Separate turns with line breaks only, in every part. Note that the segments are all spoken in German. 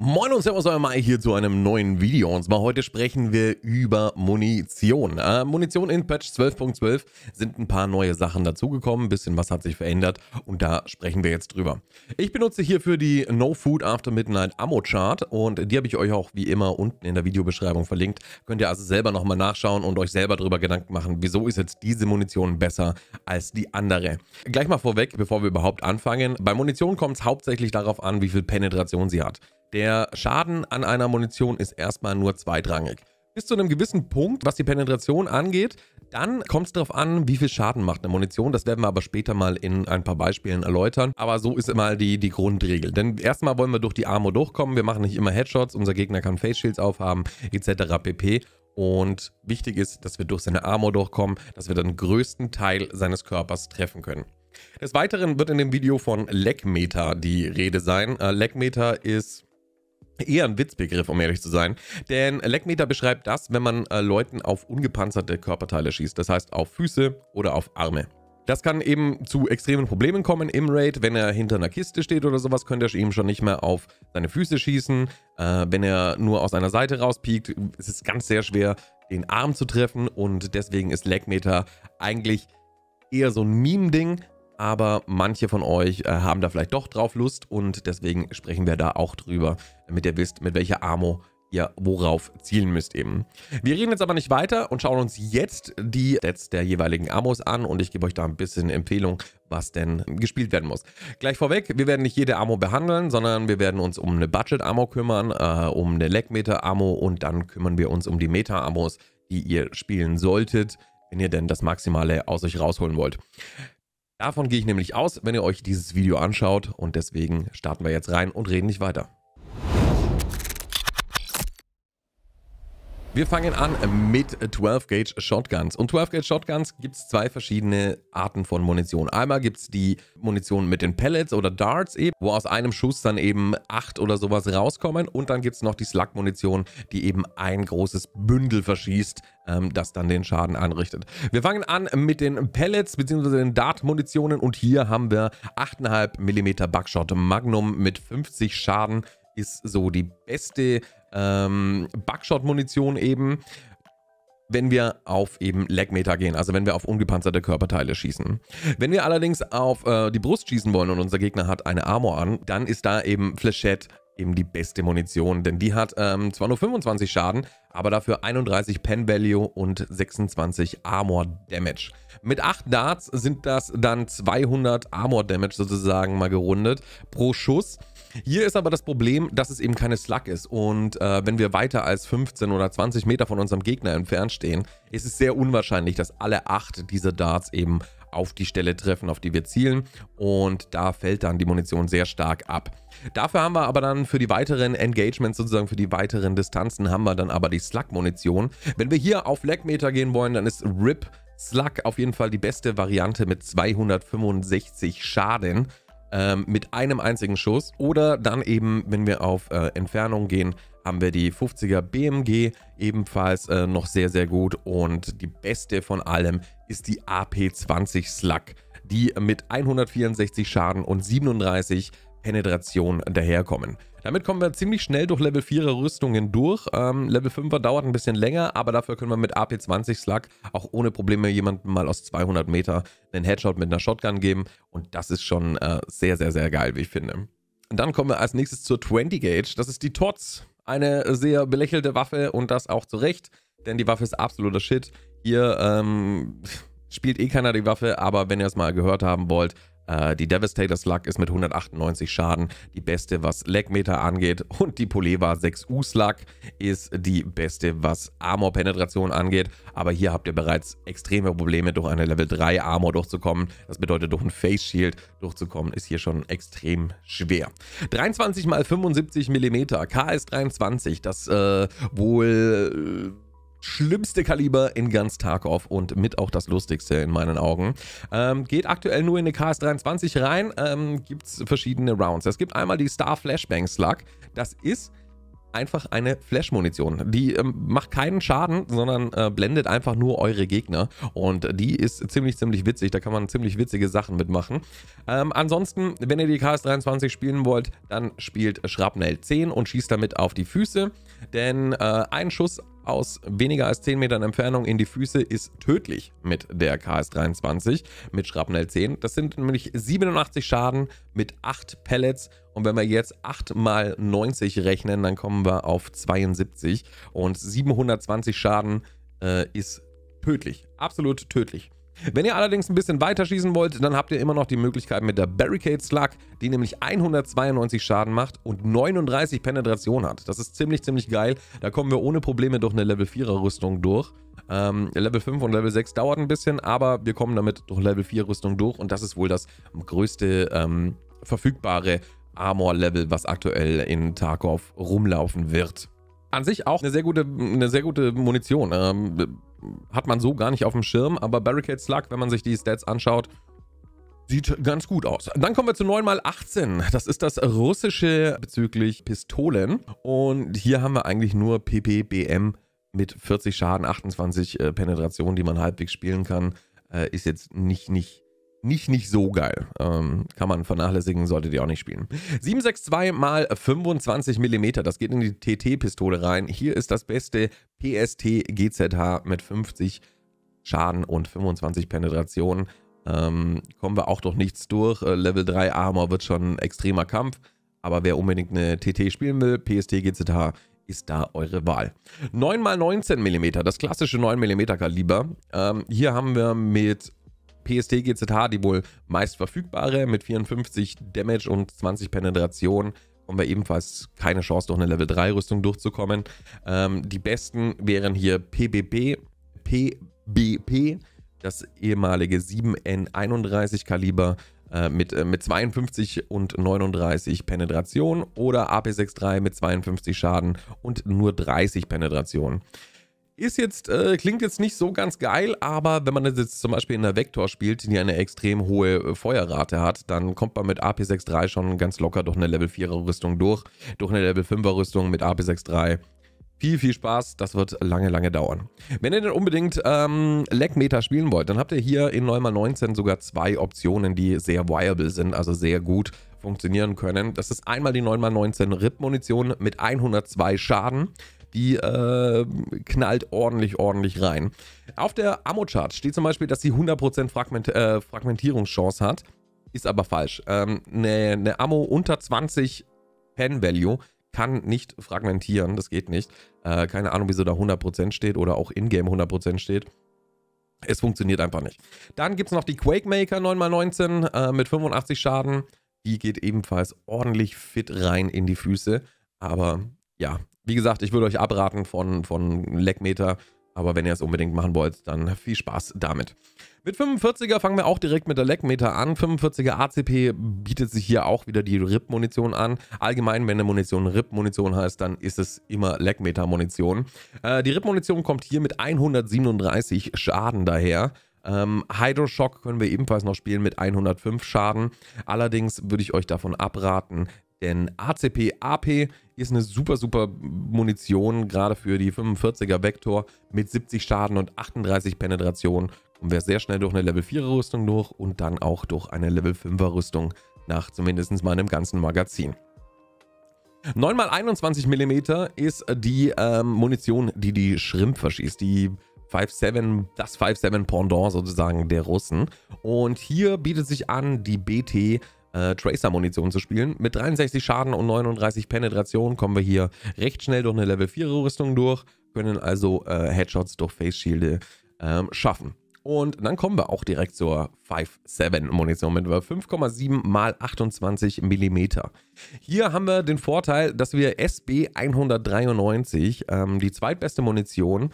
Moin und Servus, euer Mai hier zu einem neuen Video. Und zwar heute sprechen wir über Munition. Äh, Munition in Patch 12.12 .12 sind ein paar neue Sachen dazugekommen, ein bisschen was hat sich verändert und da sprechen wir jetzt drüber. Ich benutze hierfür die No Food After Midnight Ammo Chart und die habe ich euch auch wie immer unten in der Videobeschreibung verlinkt. Könnt ihr also selber nochmal nachschauen und euch selber drüber Gedanken machen, wieso ist jetzt diese Munition besser als die andere. Gleich mal vorweg, bevor wir überhaupt anfangen. Bei Munition kommt es hauptsächlich darauf an, wie viel Penetration sie hat. Der Schaden an einer Munition ist erstmal nur zweitrangig. Bis zu einem gewissen Punkt, was die Penetration angeht, dann kommt es darauf an, wie viel Schaden macht eine Munition. Das werden wir aber später mal in ein paar Beispielen erläutern. Aber so ist immer die, die Grundregel. Denn erstmal wollen wir durch die Armor durchkommen. Wir machen nicht immer Headshots. Unser Gegner kann Face Shields aufhaben, etc. pp. Und wichtig ist, dass wir durch seine Armor durchkommen, dass wir dann den größten Teil seines Körpers treffen können. Des Weiteren wird in dem Video von Leckmeter die Rede sein. Äh, Leckmeter ist Eher ein Witzbegriff, um ehrlich zu sein. Denn Leckmeter beschreibt das, wenn man äh, Leuten auf ungepanzerte Körperteile schießt. Das heißt auf Füße oder auf Arme. Das kann eben zu extremen Problemen kommen im Raid. Wenn er hinter einer Kiste steht oder sowas, könnt er ihm schon nicht mehr auf seine Füße schießen. Äh, wenn er nur aus einer Seite rauspiekt, ist es ganz sehr schwer, den Arm zu treffen. Und deswegen ist Leckmeter eigentlich eher so ein Meme-Ding, aber manche von euch äh, haben da vielleicht doch drauf Lust und deswegen sprechen wir da auch drüber, damit ihr wisst, mit welcher Amo ihr worauf zielen müsst eben. Wir reden jetzt aber nicht weiter und schauen uns jetzt die Sets der jeweiligen Amos an und ich gebe euch da ein bisschen Empfehlung, was denn gespielt werden muss. Gleich vorweg, wir werden nicht jede Amo behandeln, sondern wir werden uns um eine Budget-Amo kümmern, äh, um eine leckmeter amo und dann kümmern wir uns um die Meta-Amos, die ihr spielen solltet, wenn ihr denn das Maximale aus euch rausholen wollt. Davon gehe ich nämlich aus, wenn ihr euch dieses Video anschaut und deswegen starten wir jetzt rein und reden nicht weiter. Wir fangen an mit 12-Gauge Shotguns. Und 12-Gauge Shotguns gibt es zwei verschiedene Arten von Munition. Einmal gibt es die Munition mit den Pellets oder Darts eben, wo aus einem Schuss dann eben acht oder sowas rauskommen. Und dann gibt es noch die Slug-Munition, die eben ein großes Bündel verschießt, ähm, das dann den Schaden anrichtet. Wir fangen an mit den Pellets bzw. den Dart-Munitionen. Und hier haben wir 8,5 mm Buckshot Magnum mit 50 Schaden ist so die beste ähm, Buckshot-Munition eben, wenn wir auf eben Legmeter gehen, also wenn wir auf ungepanzerte Körperteile schießen. Wenn wir allerdings auf äh, die Brust schießen wollen und unser Gegner hat eine Armor an, dann ist da eben Flechette eben die beste Munition, denn die hat ähm, zwar nur 25 Schaden, aber dafür 31 Pen Value und 26 Armor Damage. Mit 8 Darts sind das dann 200 Armor Damage sozusagen mal gerundet pro Schuss. Hier ist aber das Problem, dass es eben keine Slug ist und äh, wenn wir weiter als 15 oder 20 Meter von unserem Gegner entfernt stehen, ist es sehr unwahrscheinlich, dass alle acht dieser Darts eben auf die Stelle treffen, auf die wir zielen und da fällt dann die Munition sehr stark ab. Dafür haben wir aber dann für die weiteren Engagements, sozusagen für die weiteren Distanzen, haben wir dann aber die Slug-Munition. Wenn wir hier auf Lagmeter gehen wollen, dann ist RIP Slug auf jeden Fall die beste Variante mit 265 Schaden ähm, mit einem einzigen Schuss. Oder dann eben, wenn wir auf äh, Entfernung gehen, haben wir die 50er BMG ebenfalls äh, noch sehr, sehr gut. Und die beste von allem ist die AP20 Slug, die mit 164 Schaden und 37 Penetration daherkommen. Damit kommen wir ziemlich schnell durch Level 4er Rüstungen durch. Ähm, Level 5er dauert ein bisschen länger, aber dafür können wir mit AP20 Slug auch ohne Probleme jemandem mal aus 200 Meter einen Headshot mit einer Shotgun geben. Und das ist schon äh, sehr, sehr, sehr geil, wie ich finde. Und dann kommen wir als nächstes zur 20 Gauge. Das ist die TOTS. Eine sehr belächelte Waffe und das auch zu Recht, denn die Waffe ist absoluter Shit. Hier ähm, spielt eh keiner die Waffe, aber wenn ihr es mal gehört haben wollt, äh, die Devastator Slug ist mit 198 Schaden die beste, was Legmeter angeht. Und die Poleva 6U Slug ist die beste, was Armor-Penetration angeht. Aber hier habt ihr bereits extreme Probleme, durch eine Level 3 Armor durchzukommen. Das bedeutet, durch ein Face Shield durchzukommen, ist hier schon extrem schwer. 23 x 75 mm KS23, das äh, wohl äh, schlimmste Kaliber in ganz Tarkov und mit auch das lustigste in meinen Augen. Ähm, geht aktuell nur in eine KS-23 rein, ähm, gibt es verschiedene Rounds. Es gibt einmal die Star Flashbang Slug, das ist einfach eine Flash-Munition. Die ähm, macht keinen Schaden, sondern äh, blendet einfach nur eure Gegner. Und die ist ziemlich, ziemlich witzig. Da kann man ziemlich witzige Sachen mitmachen. Ähm, ansonsten, wenn ihr die KS-23 spielen wollt, dann spielt Schrapnell 10 und schießt damit auf die Füße. Denn äh, ein Schuss aus weniger als 10 Metern Entfernung in die Füße ist tödlich mit der KS-23 mit Schrapnell 10. Das sind nämlich 87 Schaden mit 8 Pellets und wenn wir jetzt 8 mal 90 rechnen, dann kommen wir auf 72 und 720 Schaden äh, ist tödlich, absolut tödlich. Wenn ihr allerdings ein bisschen weiter schießen wollt, dann habt ihr immer noch die Möglichkeit mit der Barricade Slug, die nämlich 192 Schaden macht und 39 Penetration hat. Das ist ziemlich, ziemlich geil. Da kommen wir ohne Probleme durch eine Level 4er Rüstung durch. Ähm, Level 5 und Level 6 dauert ein bisschen, aber wir kommen damit durch Level 4 Rüstung durch und das ist wohl das größte ähm, verfügbare Armor-Level, was aktuell in Tarkov rumlaufen wird. An sich auch eine sehr gute, eine sehr gute Munition. Ähm, hat man so gar nicht auf dem Schirm, aber Barricade Slug, wenn man sich die Stats anschaut, Sieht ganz gut aus. Dann kommen wir zu 9 x 18. Das ist das russische bezüglich Pistolen. Und hier haben wir eigentlich nur PPBM mit 40 Schaden, 28 äh, Penetration, die man halbwegs spielen kann. Äh, ist jetzt nicht, nicht nicht, nicht so geil. Ähm, kann man vernachlässigen, solltet ihr auch nicht spielen. 762 x 25 mm, das geht in die TT-Pistole rein. Hier ist das beste PST GZH mit 50 Schaden und 25 Penetration. Ähm, kommen wir auch durch nichts durch. Äh, Level 3 Armor wird schon ein extremer Kampf. Aber wer unbedingt eine TT spielen will, PST GZH ist da eure Wahl. 9x19 mm, das klassische 9 mm Kaliber. Ähm, hier haben wir mit PSTGZH die wohl meist verfügbare mit 54 Damage und 20 Penetration haben wir ebenfalls keine Chance, durch eine Level 3 Rüstung durchzukommen. Ähm, die besten wären hier PBB, PBP, das ehemalige 7N31 Kaliber äh, mit, äh, mit 52 und 39 Penetration oder AP63 mit 52 Schaden und nur 30 Penetration. Ist jetzt, äh, klingt jetzt nicht so ganz geil, aber wenn man das jetzt zum Beispiel in der Vector spielt, die eine extrem hohe äh, Feuerrate hat, dann kommt man mit AP63 schon ganz locker durch eine Level 4er Rüstung durch, durch eine Level 5er Rüstung mit AP63. Viel, viel Spaß, das wird lange, lange dauern. Wenn ihr denn unbedingt ähm, lag spielen wollt, dann habt ihr hier in 9 x 19 sogar zwei Optionen, die sehr viable sind, also sehr gut funktionieren können. Das ist einmal die 9x19 RIP-Munition mit 102 Schaden die äh, knallt ordentlich, ordentlich rein. Auf der Ammo-Chart steht zum Beispiel, dass sie 100% Fragment, äh, Fragmentierungschance hat. Ist aber falsch. Eine ähm, ne, ne Ammo unter 20 Pen-Value kann nicht fragmentieren, das geht nicht. Äh, keine Ahnung, wieso da 100% steht oder auch in-game 100% steht. Es funktioniert einfach nicht. Dann gibt es noch die Quake Maker 9x19 äh, mit 85 Schaden. Die geht ebenfalls ordentlich fit rein in die Füße. Aber ja, wie gesagt, ich würde euch abraten von, von Leckmeter. Aber wenn ihr es unbedingt machen wollt, dann viel Spaß damit. Mit 45er fangen wir auch direkt mit der Leckmeter an. 45er ACP bietet sich hier auch wieder die RIP-Munition an. Allgemein, wenn eine Munition RIP-Munition heißt, dann ist es immer Leckmeter-Munition. Äh, die RIP-Munition kommt hier mit 137 Schaden daher. Ähm, Shock können wir ebenfalls noch spielen mit 105 Schaden. Allerdings würde ich euch davon abraten, denn ACP, AP ist eine super, super Munition, gerade für die 45er Vektor mit 70 Schaden und 38 Penetration. Und wäre sehr schnell durch eine Level 4er Rüstung durch und dann auch durch eine Level 5er Rüstung nach zumindest meinem ganzen Magazin. 9x21 mm ist die ähm, Munition, die die Schrimp verschießt. Die 5.7, das 5.7 Pendant sozusagen der Russen. Und hier bietet sich an die BT äh, Tracer-Munition zu spielen. Mit 63 Schaden und 39 Penetration kommen wir hier recht schnell durch eine Level 4-Rüstung durch, können also äh, Headshots durch Face-Shielde ähm, schaffen. Und dann kommen wir auch direkt zur 5.7-Munition mit 5,7 x 28 mm. Hier haben wir den Vorteil, dass wir SB 193, ähm, die zweitbeste Munition,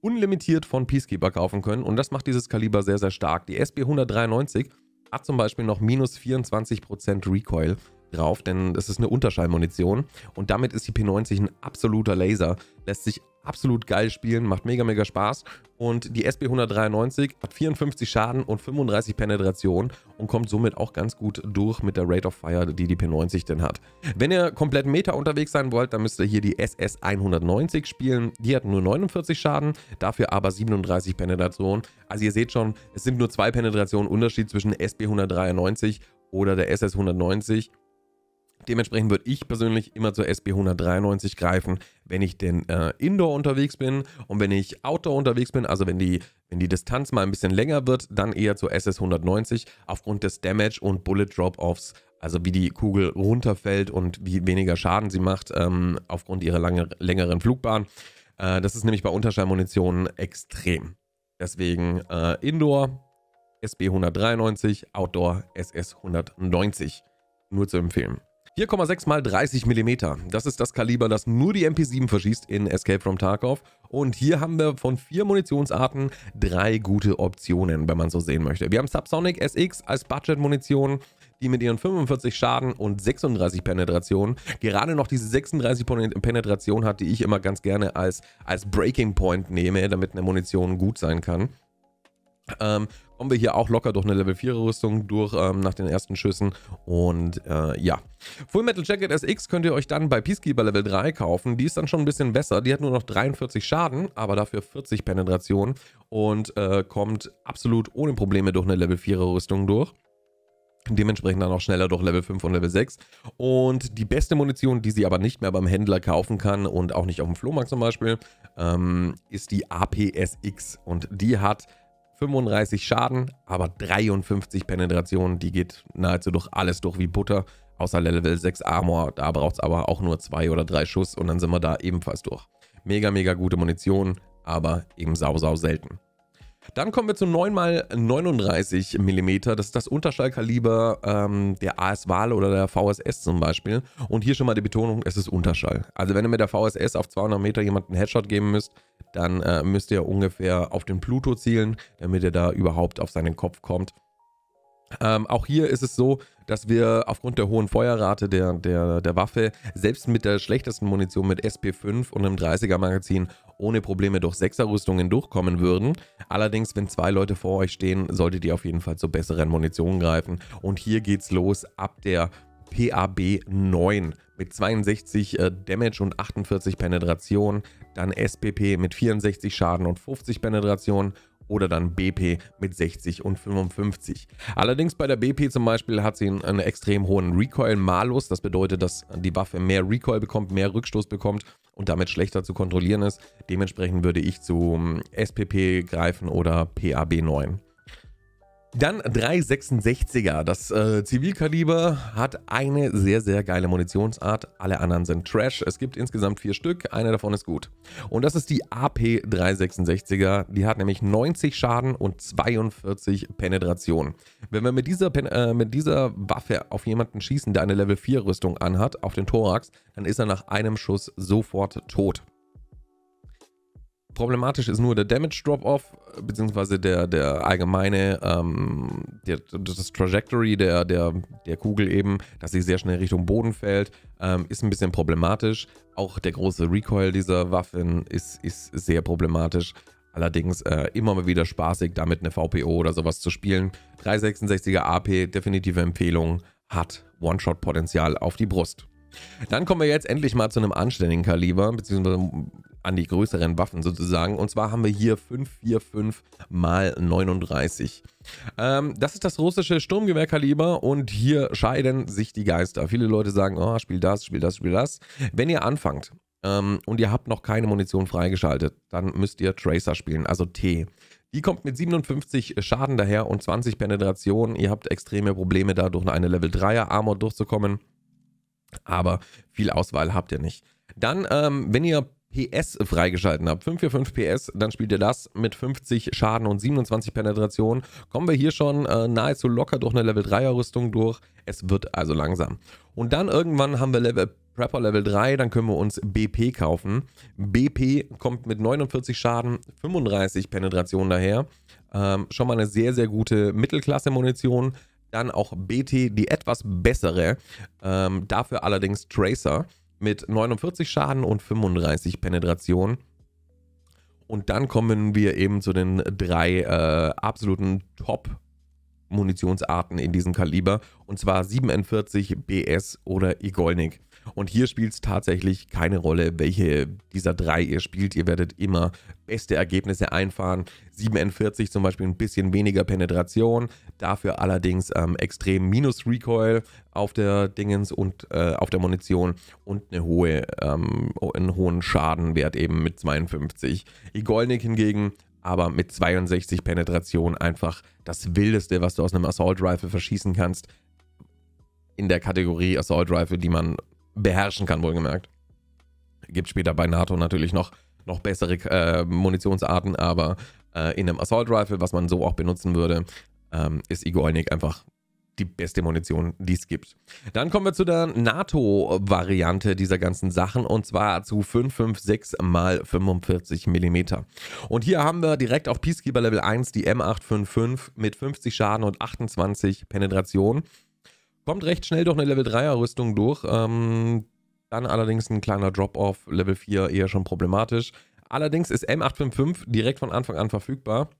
unlimitiert von Peacekeeper kaufen können. Und das macht dieses Kaliber sehr, sehr stark. Die SB 193 hat zum Beispiel noch minus 24% Recoil drauf, denn es ist eine Unterschallmunition und damit ist die P90 ein absoluter Laser, lässt sich absolut geil spielen, macht mega, mega Spaß. Und die SB 193 hat 54 Schaden und 35 Penetration und kommt somit auch ganz gut durch mit der Rate of Fire, die die P90 denn hat. Wenn ihr komplett Meta unterwegs sein wollt, dann müsst ihr hier die SS 190 spielen. Die hat nur 49 Schaden, dafür aber 37 Penetration. Also ihr seht schon, es sind nur zwei Penetrationen Unterschied zwischen SB 193 oder der SS 190 Dementsprechend würde ich persönlich immer zur SB 193 greifen, wenn ich denn äh, Indoor unterwegs bin und wenn ich Outdoor unterwegs bin, also wenn die, wenn die Distanz mal ein bisschen länger wird, dann eher zur SS 190 aufgrund des Damage und Bullet Drop-Offs, also wie die Kugel runterfällt und wie weniger Schaden sie macht ähm, aufgrund ihrer lange, längeren Flugbahn. Äh, das ist nämlich bei Unterschallmunition extrem. Deswegen äh, Indoor SB 193, Outdoor SS 190. Nur zu empfehlen. 4,6 mal 30 mm. Das ist das Kaliber, das nur die MP7 verschießt in Escape from Tarkov. Und hier haben wir von vier Munitionsarten drei gute Optionen, wenn man so sehen möchte. Wir haben Subsonic SX als Budget-Munition, die mit ihren 45 Schaden und 36 Penetrationen gerade noch diese 36 Penetration hat, die ich immer ganz gerne als, als Breaking Point nehme, damit eine Munition gut sein kann. Ähm, kommen wir hier auch locker durch eine Level 4 Rüstung durch ähm, nach den ersten Schüssen und äh, ja. Full Metal Jacket SX könnt ihr euch dann bei Peacekeeper Level 3 kaufen, die ist dann schon ein bisschen besser, die hat nur noch 43 Schaden, aber dafür 40 Penetration und äh, kommt absolut ohne Probleme durch eine Level 4 Rüstung durch. Dementsprechend dann auch schneller durch Level 5 und Level 6. Und die beste Munition, die sie aber nicht mehr beim Händler kaufen kann und auch nicht auf dem Flohmarkt zum Beispiel, ähm, ist die APSX. Und die hat 35 Schaden, aber 53 Penetration. Die geht nahezu durch alles durch wie Butter. Außer Level 6 Armor. Da braucht es aber auch nur 2 oder 3 Schuss und dann sind wir da ebenfalls durch. Mega, mega gute Munition, aber eben sau, sau selten. Dann kommen wir zu 9x39 mm. Das ist das Unterschallkaliber ähm, der AS Wale oder der VSS zum Beispiel. Und hier schon mal die Betonung, es ist Unterschall. Also wenn ihr mit der VSS auf 200 Meter jemanden Headshot geben müsst, dann äh, müsst ihr ungefähr auf den Pluto zielen, damit er da überhaupt auf seinen Kopf kommt. Ähm, auch hier ist es so, dass wir aufgrund der hohen Feuerrate der, der, der Waffe selbst mit der schlechtesten Munition mit SP5 und einem 30er Magazin ohne Probleme durch 6er Rüstungen durchkommen würden. Allerdings, wenn zwei Leute vor euch stehen, solltet ihr auf jeden Fall zur besseren Munition greifen. Und hier geht's los ab der PAB 9 mit 62 äh, Damage und 48 Penetration, dann SPP mit 64 Schaden und 50 Penetration oder dann BP mit 60 und 55. Allerdings bei der BP zum Beispiel hat sie einen, einen extrem hohen Recoil-Malus. Das bedeutet, dass die Waffe mehr Recoil bekommt, mehr Rückstoß bekommt und damit schlechter zu kontrollieren ist. Dementsprechend würde ich zu SPP greifen oder PAB9. Dann 366er. Das äh, Zivilkaliber hat eine sehr, sehr geile Munitionsart. Alle anderen sind Trash. Es gibt insgesamt vier Stück. Eine davon ist gut. Und das ist die AP 366er. Die hat nämlich 90 Schaden und 42 Penetration. Wenn wir mit dieser, Pen äh, mit dieser Waffe auf jemanden schießen, der eine Level 4 Rüstung anhat, auf den Thorax, dann ist er nach einem Schuss sofort tot. Problematisch ist nur der Damage Drop-Off, beziehungsweise der, der allgemeine, ähm, der, das Trajectory der, der, der Kugel eben, dass sie sehr schnell Richtung Boden fällt, ähm, ist ein bisschen problematisch. Auch der große Recoil dieser Waffen ist, ist sehr problematisch. Allerdings äh, immer mal wieder spaßig, damit eine VPO oder sowas zu spielen. 366er AP, definitive Empfehlung, hat One-Shot-Potenzial auf die Brust. Dann kommen wir jetzt endlich mal zu einem anständigen Kaliber, beziehungsweise an die größeren Waffen sozusagen. Und zwar haben wir hier 545 mal 39. Ähm, das ist das russische Sturmgewehrkaliber und hier scheiden sich die Geister. Viele Leute sagen, oh, spiel das, spiel das, spiel das. Wenn ihr anfangt ähm, und ihr habt noch keine Munition freigeschaltet, dann müsst ihr Tracer spielen, also T. Die kommt mit 57 Schaden daher und 20 Penetration. Ihr habt extreme Probleme da, durch eine Level 3er Armor durchzukommen. Aber viel Auswahl habt ihr nicht. Dann, ähm, wenn ihr PS freigeschalten habt, 545 PS, dann spielt ihr das mit 50 Schaden und 27 Penetration. Kommen wir hier schon äh, nahezu locker durch eine Level 3er Rüstung durch. Es wird also langsam. Und dann irgendwann haben wir Level Prepper Level 3, dann können wir uns BP kaufen. BP kommt mit 49 Schaden, 35 Penetration daher. Ähm, schon mal eine sehr, sehr gute Mittelklasse-Munition. Dann auch BT, die etwas bessere, ähm, dafür allerdings Tracer mit 49 Schaden und 35 Penetration. Und dann kommen wir eben zu den drei äh, absoluten Top-Munitionsarten in diesem Kaliber. Und zwar n 47, BS oder Igolnik. Und hier spielt es tatsächlich keine Rolle, welche dieser drei ihr spielt. Ihr werdet immer beste Ergebnisse einfahren. 7N40 zum Beispiel ein bisschen weniger Penetration, dafür allerdings ähm, extrem minus Recoil auf der Dingens und äh, auf der Munition und eine hohe, ähm, einen hohen Schadenwert eben mit 52. Igolnik hingegen aber mit 62 Penetration einfach das Wildeste, was du aus einem Assault Rifle verschießen kannst. In der Kategorie Assault Rifle, die man beherrschen kann, wohlgemerkt. Gibt später bei NATO natürlich noch, noch bessere äh, Munitionsarten, aber äh, in einem Assault Rifle, was man so auch benutzen würde, ähm, ist Igolnik einfach die beste Munition, die es gibt. Dann kommen wir zu der NATO-Variante dieser ganzen Sachen und zwar zu 556 x 45 mm. Und hier haben wir direkt auf Peacekeeper Level 1 die M855 mit 50 Schaden und 28 Penetration Kommt recht schnell durch eine Level 3er Rüstung durch. Ähm, dann allerdings ein kleiner Drop-Off, Level 4 eher schon problematisch. Allerdings ist M855 direkt von Anfang an verfügbar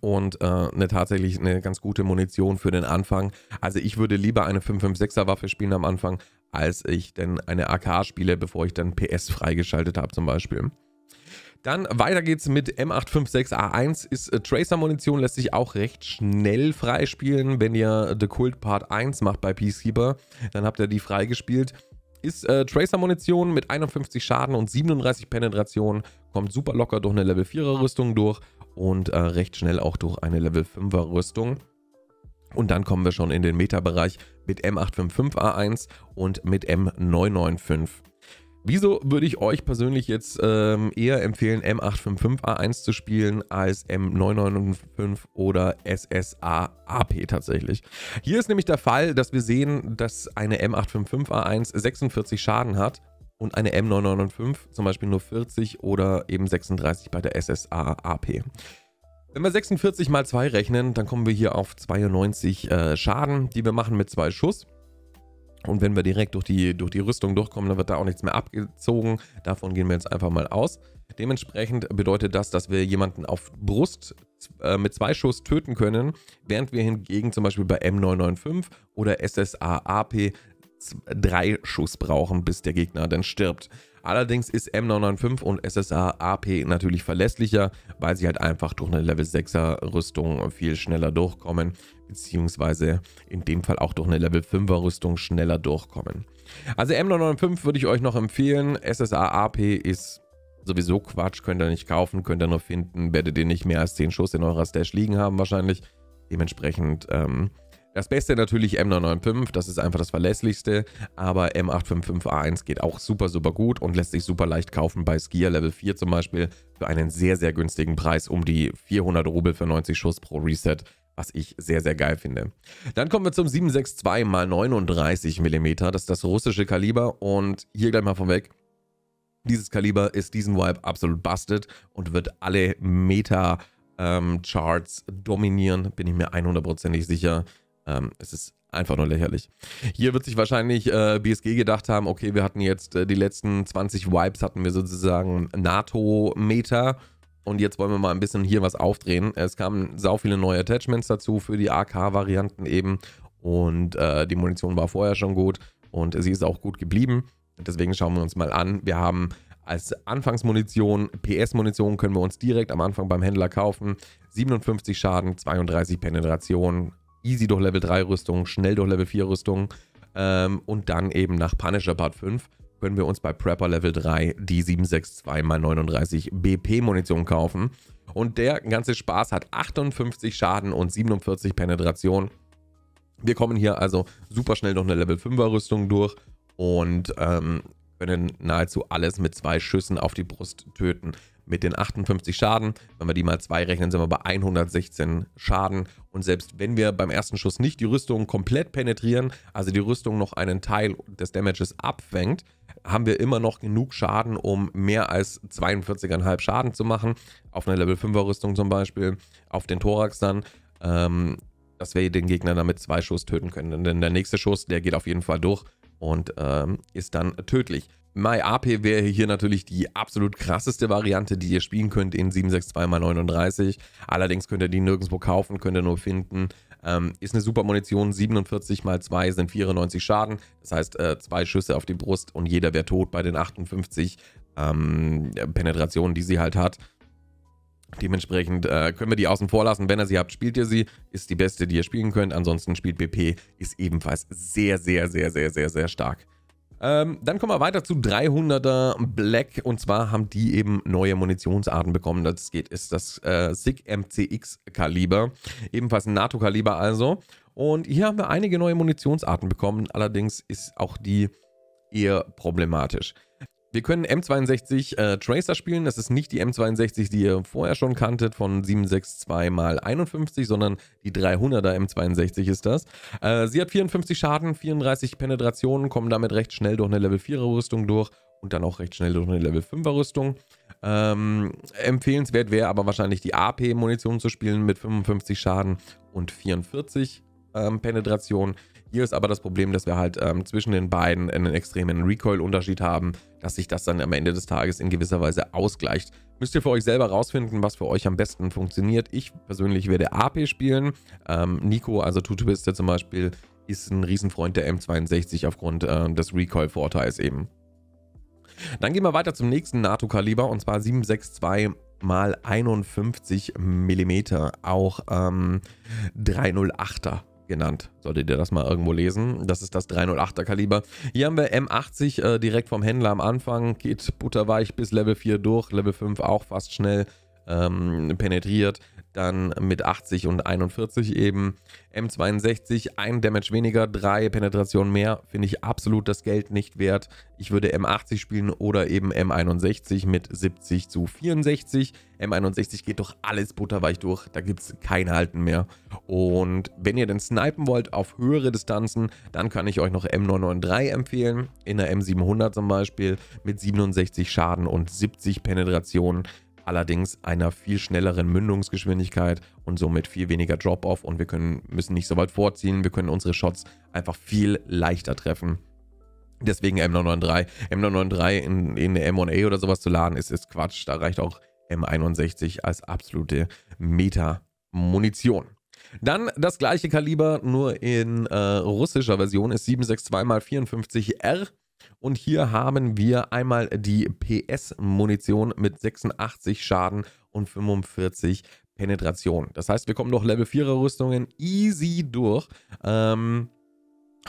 und äh, eine tatsächlich eine ganz gute Munition für den Anfang. Also ich würde lieber eine 556er Waffe spielen am Anfang, als ich denn eine AK spiele, bevor ich dann PS freigeschaltet habe zum Beispiel. Dann weiter geht's mit M856A1. Ist äh, Tracer-Munition, lässt sich auch recht schnell freispielen. Wenn ihr The Cult Part 1 macht bei Peacekeeper, dann habt ihr die freigespielt. Ist äh, Tracer-Munition mit 51 Schaden und 37 Penetration. Kommt super locker durch eine Level 4er Rüstung durch und äh, recht schnell auch durch eine Level 5er Rüstung. Und dann kommen wir schon in den Meta-Bereich mit M855A1 und mit M995. Wieso würde ich euch persönlich jetzt ähm, eher empfehlen, M855A1 zu spielen als M995 oder SSAAP tatsächlich? Hier ist nämlich der Fall, dass wir sehen, dass eine M855A1 46 Schaden hat und eine M995 zum Beispiel nur 40 oder eben 36 bei der SSAAP. Wenn wir 46 mal 2 rechnen, dann kommen wir hier auf 92 äh, Schaden, die wir machen mit 2 Schuss. Und wenn wir direkt durch die, durch die Rüstung durchkommen, dann wird da auch nichts mehr abgezogen. Davon gehen wir jetzt einfach mal aus. Dementsprechend bedeutet das, dass wir jemanden auf Brust äh, mit zwei Schuss töten können, während wir hingegen zum Beispiel bei M995 oder SSA AP drei Schuss brauchen, bis der Gegner dann stirbt. Allerdings ist M995 und SSA AP natürlich verlässlicher, weil sie halt einfach durch eine Level 6er Rüstung viel schneller durchkommen, beziehungsweise in dem Fall auch durch eine Level 5er Rüstung schneller durchkommen. Also M995 würde ich euch noch empfehlen, SSA AP ist sowieso Quatsch, könnt ihr nicht kaufen, könnt ihr nur finden, werdet ihr nicht mehr als 10 Schuss in eurer Stash liegen haben wahrscheinlich. Dementsprechend ähm, das Beste natürlich M995, das ist einfach das verlässlichste, aber M855A1 geht auch super, super gut und lässt sich super leicht kaufen bei Skier Level 4 zum Beispiel für einen sehr, sehr günstigen Preis, um die 400 Rubel für 90 Schuss pro Reset was ich sehr, sehr geil finde. Dann kommen wir zum 762 x 39 mm. Das ist das russische Kaliber. Und hier gleich mal vorweg. Dieses Kaliber ist diesen Vibe absolut busted und wird alle Meta-Charts ähm, dominieren. Bin ich mir 100%ig sicher. Ähm, es ist einfach nur lächerlich. Hier wird sich wahrscheinlich äh, BSG gedacht haben, okay, wir hatten jetzt äh, die letzten 20 Wipes, hatten wir sozusagen NATO-Meter und jetzt wollen wir mal ein bisschen hier was aufdrehen. Es kamen sau viele neue Attachments dazu für die AK-Varianten eben und äh, die Munition war vorher schon gut und sie ist auch gut geblieben. Deswegen schauen wir uns mal an. Wir haben als Anfangsmunition, PS-Munition können wir uns direkt am Anfang beim Händler kaufen. 57 Schaden, 32 Penetration, easy durch Level 3 Rüstung, schnell durch Level 4 Rüstung ähm, und dann eben nach Punisher Part 5 können wir uns bei Prepper Level 3 die 762x39 BP Munition kaufen. Und der ganze Spaß hat 58 Schaden und 47 Penetration. Wir kommen hier also super schnell noch eine Level 5er Rüstung durch und ähm, können nahezu alles mit zwei Schüssen auf die Brust töten mit den 58 Schaden. Wenn wir die mal 2 rechnen, sind wir bei 116 Schaden. Und selbst wenn wir beim ersten Schuss nicht die Rüstung komplett penetrieren, also die Rüstung noch einen Teil des Damages abfängt, haben wir immer noch genug Schaden, um mehr als 42,5 Schaden zu machen. Auf einer Level 5er Rüstung zum Beispiel, auf den Thorax dann. Ähm, dass wir den Gegner damit zwei Schuss töten können. Denn der nächste Schuss, der geht auf jeden Fall durch und ähm, ist dann tödlich. My AP wäre hier natürlich die absolut krasseste Variante, die ihr spielen könnt in 762x39. Allerdings könnt ihr die nirgendwo kaufen, könnt ihr nur finden. Ähm, ist eine super Munition, 47 x 2 sind 94 Schaden. Das heißt, äh, zwei Schüsse auf die Brust und jeder wäre tot bei den 58 ähm, Penetrationen, die sie halt hat. Dementsprechend äh, können wir die außen vor lassen. Wenn ihr sie habt, spielt ihr sie. Ist die beste, die ihr spielen könnt. Ansonsten spielt BP. Ist ebenfalls sehr, sehr, sehr, sehr, sehr, sehr stark. Ähm, dann kommen wir weiter zu 300er Black. Und zwar haben die eben neue Munitionsarten bekommen. Das geht, ist das äh, SIG MCX-Kaliber. Ebenfalls ein NATO-Kaliber also. Und hier haben wir einige neue Munitionsarten bekommen. Allerdings ist auch die eher problematisch. Wir können M62 äh, Tracer spielen. Das ist nicht die M62, die ihr vorher schon kanntet von 762 mal 51, sondern die 300er M62 ist das. Äh, sie hat 54 Schaden, 34 Penetrationen, kommen damit recht schnell durch eine Level 4er Rüstung durch und dann auch recht schnell durch eine Level 5er Rüstung. Ähm, empfehlenswert wäre aber wahrscheinlich die AP-Munition zu spielen mit 55 Schaden und 44 ähm, Penetration. Hier ist aber das Problem, dass wir halt ähm, zwischen den beiden einen extremen Recoil-Unterschied haben dass sich das dann am Ende des Tages in gewisser Weise ausgleicht. Müsst ihr für euch selber rausfinden, was für euch am besten funktioniert. Ich persönlich werde AP spielen. Ähm, Nico, also Tutubiste zum Beispiel, ist ein Riesenfreund der M62 aufgrund äh, des Recoil-Vorteils eben. Dann gehen wir weiter zum nächsten NATO-Kaliber und zwar 762 mal 51 mm, auch ähm, 308er genannt. Solltet ihr das mal irgendwo lesen. Das ist das 308er Kaliber. Hier haben wir M80 äh, direkt vom Händler am Anfang. Geht butterweich bis Level 4 durch. Level 5 auch fast schnell ähm, penetriert dann mit 80 und 41 eben. M62, ein Damage weniger, drei Penetrationen mehr, finde ich absolut das Geld nicht wert. Ich würde M80 spielen oder eben M61 mit 70 zu 64. M61 geht doch alles butterweich durch, da gibt es kein Halten mehr. Und wenn ihr denn snipen wollt auf höhere Distanzen, dann kann ich euch noch M993 empfehlen, in der M700 zum Beispiel, mit 67 Schaden und 70 Penetrationen allerdings einer viel schnelleren Mündungsgeschwindigkeit und somit viel weniger Drop-Off und wir können, müssen nicht so weit vorziehen, wir können unsere Shots einfach viel leichter treffen. Deswegen M993. M993 in, in eine M1A oder sowas zu laden, ist, ist Quatsch. Da reicht auch M61 als absolute Meta-Munition. Dann das gleiche Kaliber, nur in äh, russischer Version, ist 762x54R. Und hier haben wir einmal die PS-Munition mit 86 Schaden und 45 Penetration. Das heißt, wir kommen durch Level 4er Rüstungen easy durch. Ähm,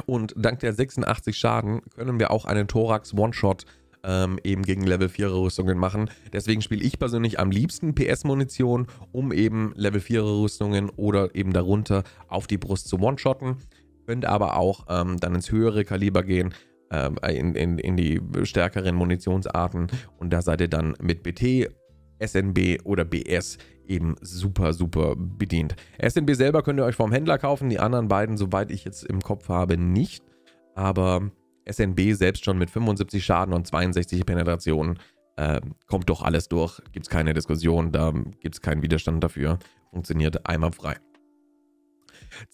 und dank der 86 Schaden können wir auch einen Thorax One-Shot ähm, eben gegen Level 4er Rüstungen machen. Deswegen spiele ich persönlich am liebsten PS-Munition, um eben Level 4er Rüstungen oder eben darunter auf die Brust zu one-shotten. Könnte aber auch ähm, dann ins höhere Kaliber gehen, ähm, in, in, in die stärkeren Munitionsarten. Und da seid ihr dann mit BT, SNB oder BS eben super, super bedient. SNB selber könnt ihr euch vom Händler kaufen, die anderen beiden, soweit ich jetzt im Kopf habe, nicht. Aber SNB selbst schon mit 75 Schaden und 62 Penetrationen äh, kommt doch alles durch. Gibt es keine Diskussion, da gibt es keinen Widerstand dafür. Funktioniert einmal frei.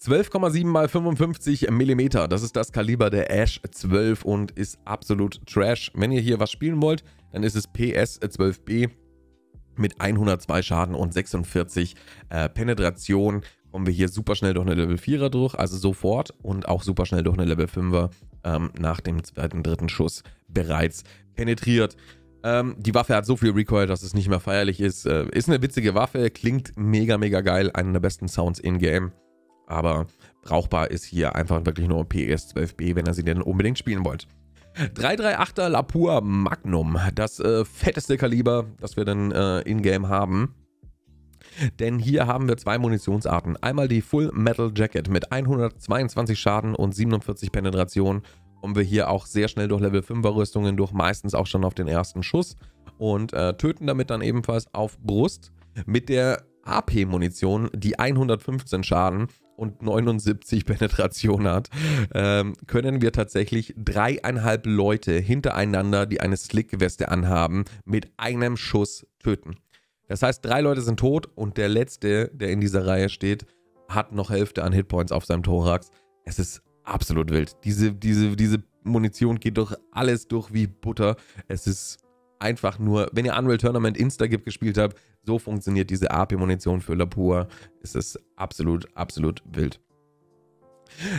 12,7 mal 55 mm, das ist das Kaliber der Ash 12 und ist absolut Trash. Wenn ihr hier was spielen wollt, dann ist es PS 12B mit 102 Schaden und 46 äh, Penetration. Kommen wir hier super schnell durch eine Level 4er durch, also sofort und auch super schnell durch eine Level 5er ähm, nach dem zweiten, dritten Schuss bereits penetriert. Ähm, die Waffe hat so viel Recoil, dass es nicht mehr feierlich ist. Äh, ist eine witzige Waffe, klingt mega, mega geil. Einer der besten Sounds in-game. Aber brauchbar ist hier einfach wirklich nur PS12B, wenn ihr sie denn unbedingt spielen wollt. 338er Lapua Magnum, das äh, fetteste Kaliber, das wir dann äh, in-game haben. Denn hier haben wir zwei Munitionsarten. Einmal die Full Metal Jacket mit 122 Schaden und 47 Penetration. Kommen wir hier auch sehr schnell durch Level 5er Rüstungen durch, meistens auch schon auf den ersten Schuss. Und äh, töten damit dann ebenfalls auf Brust mit der AP-Munition, die 115 Schaden und 79 Penetration hat, ähm, können wir tatsächlich dreieinhalb Leute hintereinander, die eine Slick-Weste anhaben, mit einem Schuss töten. Das heißt, drei Leute sind tot und der letzte, der in dieser Reihe steht, hat noch Hälfte an Hitpoints auf seinem Thorax. Es ist absolut wild. Diese, diese, diese Munition geht durch alles durch wie Butter. Es ist einfach nur, wenn ihr Unreal Tournament Insta gespielt habt, so funktioniert diese AP-Munition für Lapur. Es ist absolut, absolut wild.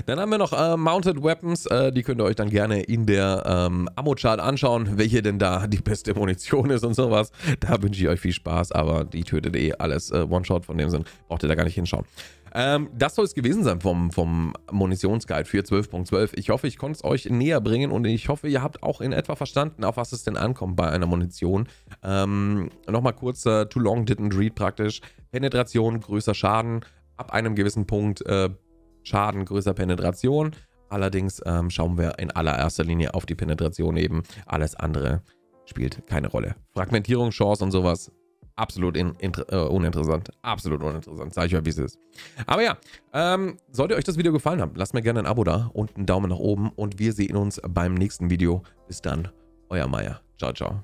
Dann haben wir noch äh, Mounted Weapons. Äh, die könnt ihr euch dann gerne in der ähm, Ammo-Chart anschauen, welche denn da die beste Munition ist und sowas. Da wünsche ich euch viel Spaß, aber die tötet eh alles äh, One-Shot. Von dem Sinn braucht ihr da gar nicht hinschauen. Ähm, das soll es gewesen sein vom, vom Munitionsguide für 12.12. Ich hoffe, ich konnte es euch näher bringen und ich hoffe, ihr habt auch in etwa verstanden, auf was es denn ankommt bei einer Munition. Ähm, Nochmal kurz, äh, too long didn't read praktisch. Penetration, größer Schaden, ab einem gewissen Punkt äh, Schaden, größer Penetration. Allerdings ähm, schauen wir in allererster Linie auf die Penetration eben. Alles andere spielt keine Rolle. Fragmentierung, Chance und sowas. Absolut in, in, äh, uninteressant. Absolut uninteressant. Zeige ich euch, wie es ist. Aber ja, ähm, sollte euch das Video gefallen haben, lasst mir gerne ein Abo da und einen Daumen nach oben. Und wir sehen uns beim nächsten Video. Bis dann, euer Meier. Ciao, ciao.